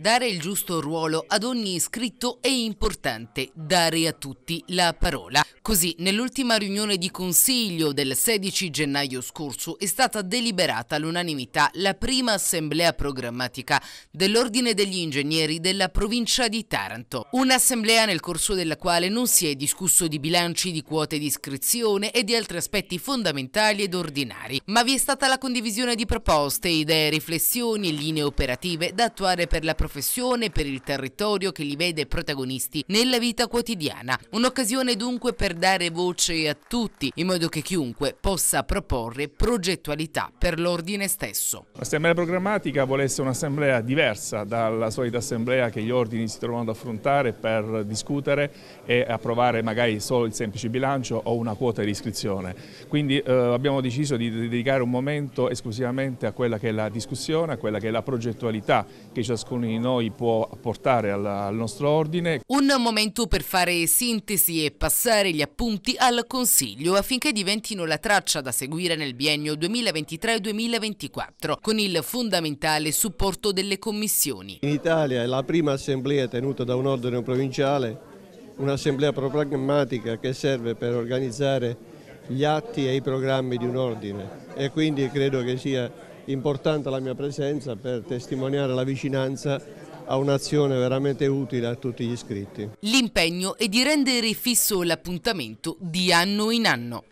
Dare il giusto ruolo ad ogni iscritto è importante, dare a tutti la parola. Così nell'ultima riunione di Consiglio del 16 gennaio scorso è stata deliberata all'unanimità la prima assemblea programmatica dell'Ordine degli Ingegneri della provincia di Taranto. Un'assemblea nel corso della quale non si è discusso di bilanci, di quote di iscrizione e di altri aspetti fondamentali ed ordinari, ma vi è stata la condivisione di proposte, idee, riflessioni e linee operative da attuare per la provincia professione, per il territorio che li vede protagonisti nella vita quotidiana. Un'occasione dunque per dare voce a tutti, in modo che chiunque possa proporre progettualità per l'ordine stesso. L'assemblea programmatica vuole essere un'assemblea diversa dalla solita assemblea che gli ordini si trovano ad affrontare per discutere e approvare magari solo il semplice bilancio o una quota di iscrizione. Quindi eh, abbiamo deciso di dedicare un momento esclusivamente a quella che è la discussione, a quella che è la progettualità che ciascuno di noi può apportare alla, al nostro ordine. Un momento per fare sintesi e passare gli appunti al Consiglio affinché diventino la traccia da seguire nel biennio 2023-2024 con il fondamentale supporto delle commissioni. In Italia è la prima assemblea tenuta da un ordine provinciale, un'assemblea programmatica che serve per organizzare gli atti e i programmi di un ordine e quindi credo che sia importante la mia presenza per testimoniare la vicinanza a un'azione veramente utile a tutti gli iscritti. L'impegno è di rendere fisso l'appuntamento di anno in anno.